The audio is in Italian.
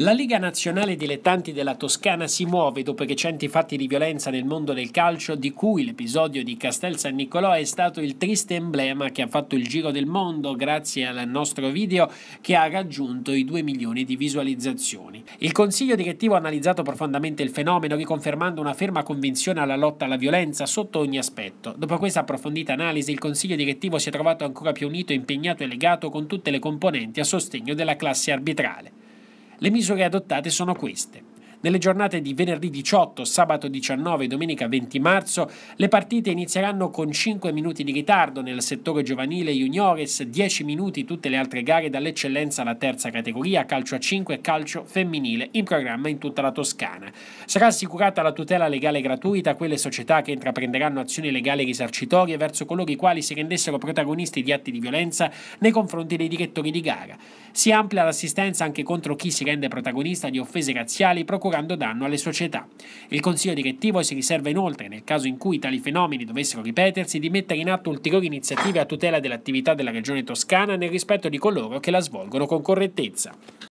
La Liga Nazionale Dilettanti della Toscana si muove dopo che centi fatti di violenza nel mondo del calcio, di cui l'episodio di Castel San Nicolò è stato il triste emblema che ha fatto il giro del mondo grazie al nostro video che ha raggiunto i 2 milioni di visualizzazioni. Il Consiglio direttivo ha analizzato profondamente il fenomeno, riconfermando una ferma convinzione alla lotta alla violenza sotto ogni aspetto. Dopo questa approfondita analisi, il Consiglio direttivo si è trovato ancora più unito, impegnato e legato con tutte le componenti a sostegno della classe arbitrale. Le misure adottate sono queste. Nelle giornate di venerdì 18, sabato 19 e domenica 20 marzo le partite inizieranno con 5 minuti di ritardo nel settore giovanile juniores, 10 minuti tutte le altre gare dall'eccellenza alla terza categoria, calcio a 5 e calcio femminile in programma in tutta la Toscana. Sarà assicurata la tutela legale gratuita a quelle società che intraprenderanno azioni legali risarcitorie verso coloro i quali si rendessero protagonisti di atti di violenza nei confronti dei direttori di gara. Si amplia l'assistenza anche contro chi si rende protagonista di offese razziali, procurate procurando danno alle società. Il Consiglio direttivo si riserva inoltre, nel caso in cui tali fenomeni dovessero ripetersi, di mettere in atto ulteriori iniziative a tutela dell'attività della Regione Toscana nel rispetto di coloro che la svolgono con correttezza.